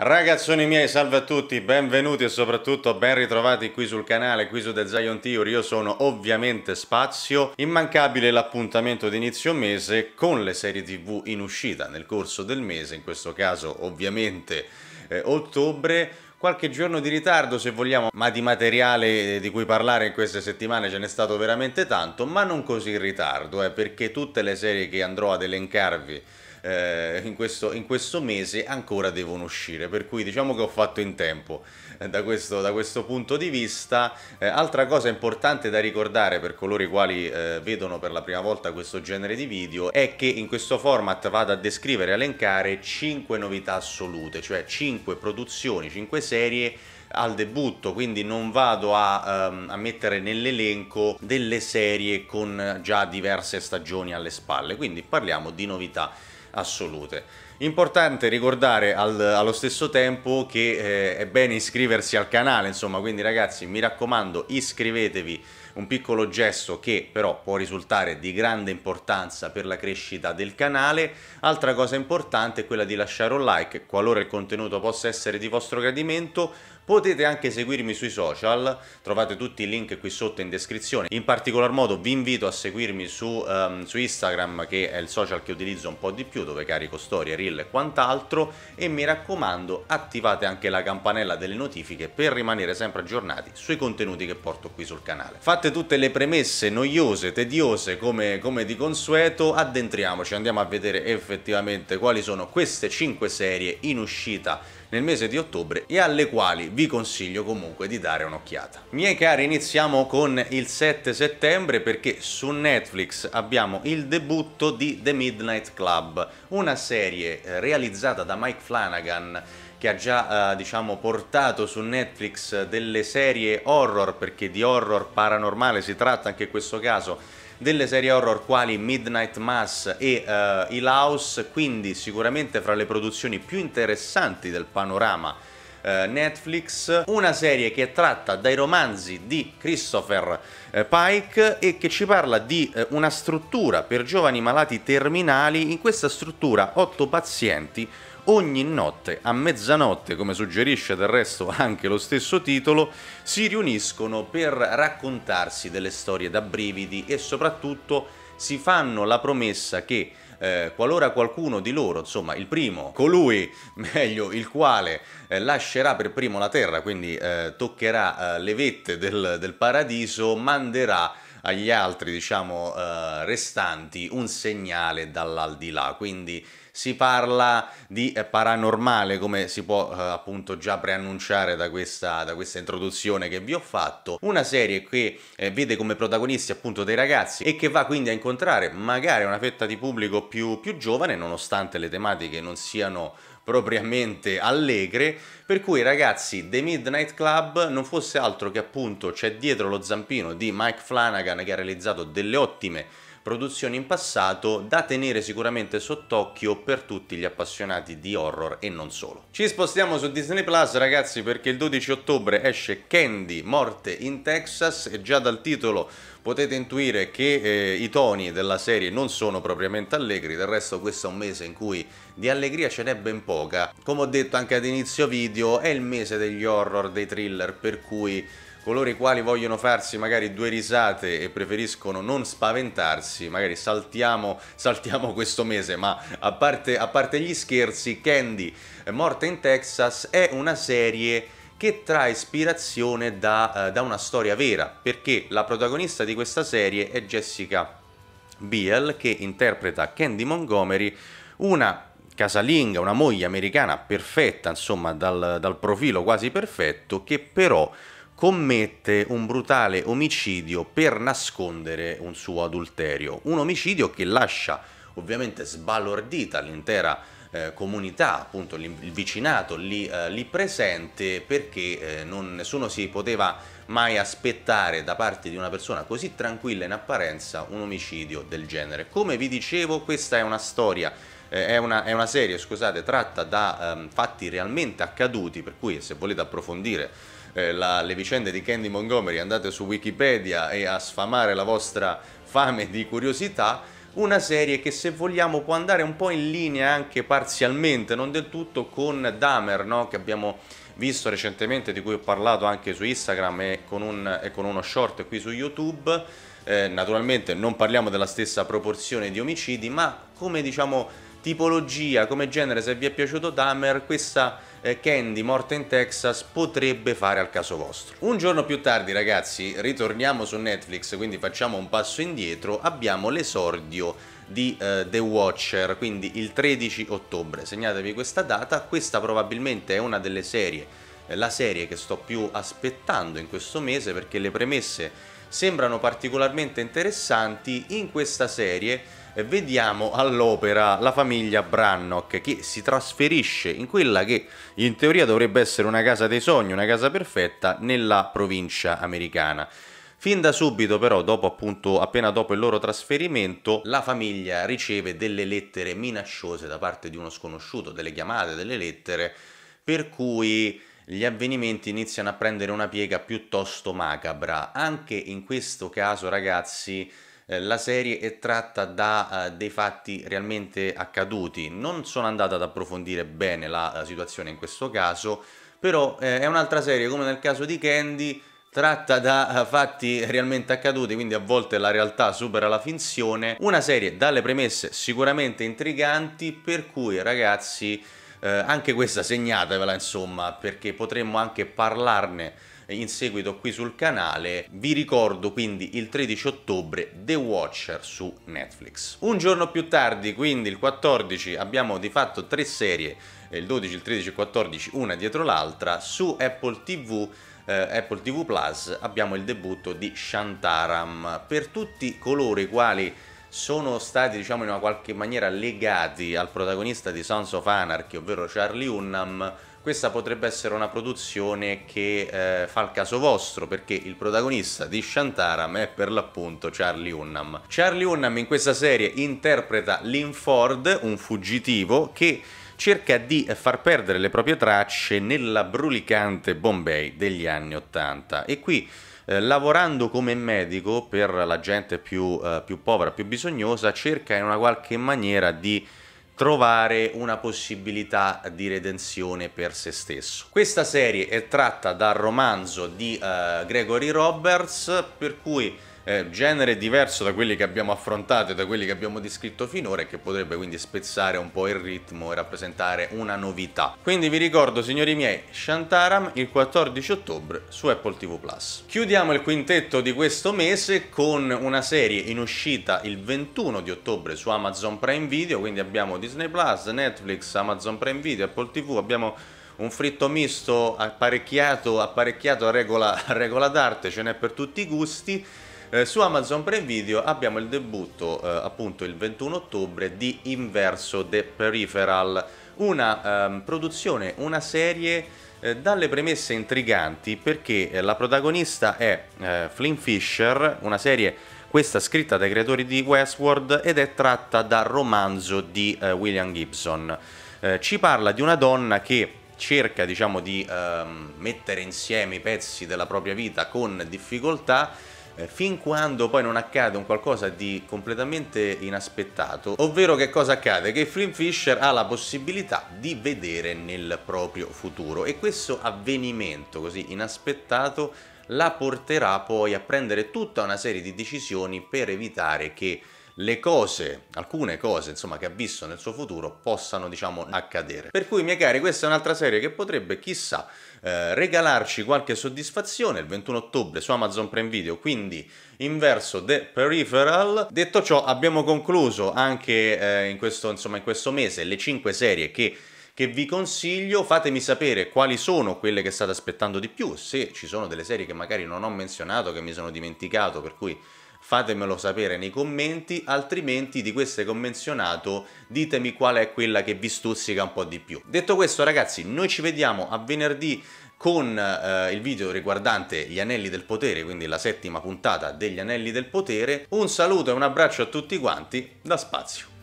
Ragazzoni miei, salve a tutti, benvenuti e soprattutto ben ritrovati qui sul canale, qui su The Zion Theory. Io sono ovviamente Spazio, immancabile l'appuntamento di inizio mese con le serie TV in uscita nel corso del mese, in questo caso ovviamente eh, ottobre, qualche giorno di ritardo se vogliamo, ma di materiale eh, di cui parlare in queste settimane ce n'è stato veramente tanto, ma non così in ritardo, eh, perché tutte le serie che andrò ad elencarvi eh, in, questo, in, questo, mese ancora devono uscire, per cui diciamo che ho fatto in tempo eh, da, questo, da, questo, punto di vista. Eh, altra cosa importante da ricordare per coloro i quali eh, vedono per la prima volta questo genere di video è che in questo format vado a descrivere e elencare 5 novità assolute, cioè 5 produzioni, 5 serie al debutto, quindi non vado a, um, a, mettere nell'elenco delle serie con già diverse stagioni alle spalle, quindi parliamo di novità assolute. Importante ricordare al, allo stesso tempo che eh, è bene iscriversi al canale, insomma, quindi ragazzi mi raccomando iscrivetevi un piccolo gesto che però può risultare di grande importanza per la crescita del canale. Altra cosa importante è quella di lasciare un like qualora il contenuto possa essere di vostro gradimento. Potete anche seguirmi sui social, trovate tutti i link qui sotto in descrizione. In particolar modo vi invito a seguirmi su, um, su Instagram che è il social che utilizzo un po' di più dove carico storie, reel e quant'altro e mi raccomando attivate anche la campanella delle notifiche per rimanere sempre aggiornati sui contenuti che porto qui sul canale. Fate fatte tutte le premesse noiose, tediose come, come, di consueto, addentriamoci, andiamo a vedere effettivamente quali sono queste 5 serie in uscita nel mese di ottobre e alle quali vi consiglio comunque di dare un'occhiata. Miei cari, iniziamo con il 7 settembre perché su Netflix abbiamo il debutto di The Midnight Club, una serie eh, realizzata da Mike Flanagan che ha già eh, diciamo, portato su Netflix delle serie horror, perché di horror paranormale si tratta anche in questo caso, delle serie horror quali Midnight Mass e uh, eh, Hill House, quindi sicuramente fra le produzioni più interessanti del panorama eh, Netflix, una serie che è tratta dai romanzi di Christopher eh, Pike e che ci parla di eh, una struttura per giovani malati terminali, in questa struttura otto pazienti ogni notte a mezzanotte, come suggerisce del resto anche lo stesso titolo, si riuniscono per raccontarsi delle storie da brividi e soprattutto si fanno la promessa che eh, qualora qualcuno di loro, insomma il primo, colui meglio il quale eh, lascerà per primo la terra, quindi eh, toccherà eh, le vette del, del paradiso, manderà agli altri, diciamo, eh, restanti un segnale dall'aldilà. Quindi si parla di eh, paranormale, come si può eh, appunto già preannunciare da questa, da questa, introduzione che vi ho fatto, una serie che eh, vede come protagonisti appunto dei ragazzi e che va quindi a incontrare magari una fetta di pubblico più, più giovane, nonostante le tematiche non siano propriamente allegre, per cui ragazzi The Midnight Club non fosse altro che appunto c'è dietro lo zampino di Mike Flanagan che ha realizzato delle ottime produzioni in passato da tenere sicuramente sott'occhio per tutti gli appassionati di horror e non solo. Ci spostiamo su Disney Plus ragazzi perché il 12 ottobre esce Candy, Morte in Texas e già dal titolo potete intuire che eh, i toni della serie non sono propriamente allegri, del resto questo è un mese in cui di allegria ce n'è ben poca. Come ho detto anche ad inizio video, è il mese degli horror, dei thriller, per cui coloro i quali vogliono farsi magari due risate e preferiscono non spaventarsi, magari saltiamo, saltiamo questo mese, ma a parte, a parte gli scherzi, Candy, eh, Morta in Texas, è una serie che trae ispirazione da, uh, da, una storia vera, perché la protagonista di questa serie è Jessica Biel, che interpreta Candy Montgomery, una casalinga, una moglie americana perfetta, insomma, dal, dal profilo quasi perfetto, che però commette un brutale omicidio per nascondere un suo adulterio, un omicidio che lascia ovviamente sbalordita l'intera eh, comunità, appunto il vicinato lì, eh, lì presente perché eh, non, nessuno si poteva mai aspettare da parte di una persona così tranquilla in apparenza un omicidio del genere. Come vi dicevo questa è una storia, eh, è una, è, una, serie scusate, tratta da ehm, fatti realmente accaduti per cui se volete approfondire eh, la, le vicende di Candy Montgomery, andate su Wikipedia e a sfamare la vostra fame di curiosità, una serie che se vogliamo può andare un po' in linea anche parzialmente, non del tutto, con Dahmer, no? che abbiamo visto recentemente, di cui ho parlato anche su Instagram e con, un, e con uno short qui su YouTube. Eh, naturalmente non parliamo della stessa proporzione di omicidi, ma come diciamo tipologia, come genere, se vi è piaciuto Dahmer, questa eh, Candy morta in Texas potrebbe fare al caso vostro. Un giorno più tardi, ragazzi, ritorniamo su Netflix, quindi facciamo un passo indietro, abbiamo l'esordio di uh, The Watcher, quindi il 13 ottobre. Segnatevi questa data, questa probabilmente è una delle serie, eh, la serie che sto più aspettando in questo mese perché le premesse sembrano particolarmente interessanti in questa serie vediamo all'opera la famiglia Brannock che si trasferisce in quella che in teoria dovrebbe essere una casa dei sogni, una casa perfetta, nella provincia americana. Fin da subito però, dopo appunto, appena dopo il loro trasferimento, la famiglia riceve delle lettere minacciose da parte di uno sconosciuto, delle chiamate, delle lettere, per cui gli avvenimenti iniziano a prendere una piega piuttosto macabra. Anche in questo caso, ragazzi, eh, la serie è tratta da eh, dei fatti realmente accaduti. Non sono andato ad approfondire bene la, la situazione in questo caso, però eh, è un'altra serie come nel caso di Candy tratta da eh, fatti realmente accaduti, quindi a volte la realtà supera la finzione. Una serie dalle premesse sicuramente intriganti, per cui ragazzi eh, anche questa segnatevela insomma, perché potremmo anche parlarne in seguito qui sul canale. Vi ricordo quindi il 13 ottobre The Watcher su Netflix. Un giorno più tardi, quindi il 14, abbiamo di fatto tre serie, eh, il 12, il 13 e il 14, una dietro l'altra, su Apple TV eh, Apple TV Plus abbiamo il debutto di Shantaram. Per tutti coloro i quali sono stati diciamo in una qualche maniera legati al protagonista di Sons of Anarchy, ovvero Charlie Hunnam, questa potrebbe essere una produzione che eh, fa il caso vostro perché il protagonista di Shantaram è per l'appunto Charlie Hunnam. Charlie Hunnam in questa serie interpreta Lynn Ford, un fuggitivo che cerca di far perdere le proprie tracce nella brulicante Bombay degli anni Ottanta e qui eh, lavorando come medico per la gente più, eh, più povera, più bisognosa, cerca in una qualche maniera di trovare una possibilità di redenzione per se stesso. Questa serie è tratta dal romanzo di uh, Gregory Roberts, per cui genere diverso da quelli che abbiamo affrontato e da quelli che abbiamo descritto finora e che potrebbe quindi spezzare un po' il ritmo e rappresentare una novità. Quindi vi ricordo signori miei, Shantaram il 14 ottobre su Apple TV Plus. Chiudiamo il quintetto di questo mese con una serie in uscita il 21 di ottobre su Amazon Prime Video, quindi abbiamo Disney Plus, Netflix, Amazon Prime Video, Apple TV, abbiamo un fritto misto apparecchiato, apparecchiato a regola, a regola d'arte, ce n'è per tutti i gusti. Eh, su Amazon Prime Video abbiamo il debutto eh, appunto il 21 ottobre di Inverso The Peripheral, una ehm, produzione, una serie eh, dalle premesse intriganti perché eh, la protagonista è eh, Flynn Fisher, una serie questa scritta dai creatori di Westworld ed è tratta dal romanzo di eh, William Gibson. Eh, ci parla di una donna che cerca diciamo, di ehm, mettere insieme i pezzi della propria vita con difficoltà eh, fin quando poi non accade un qualcosa di completamente inaspettato, ovvero che cosa accade? Che Flynn Fisher ha la possibilità di vedere nel proprio futuro e questo avvenimento così inaspettato la porterà poi a prendere tutta una serie di decisioni per evitare che le cose, alcune cose insomma che ha visto nel suo futuro possano diciamo accadere. Per cui miei cari questa è un'altra serie che potrebbe chissà eh, regalarci qualche soddisfazione il 21 ottobre su Amazon Prime Video, quindi inverso The Peripheral. Detto ciò abbiamo concluso anche eh, in, questo, insomma, in questo mese le 5 serie che che vi consiglio. Fatemi sapere quali sono quelle che state aspettando di più, se ci sono delle serie che magari non ho menzionato, che mi sono dimenticato, per cui fatemelo sapere nei commenti, altrimenti di queste che ditemi qual è quella che vi stuzzica un po' di più. Detto questo ragazzi, noi ci vediamo a venerdì con eh, il video riguardante gli anelli del potere, quindi la settima puntata degli anelli del potere. Un saluto e un abbraccio a tutti quanti da Spazio.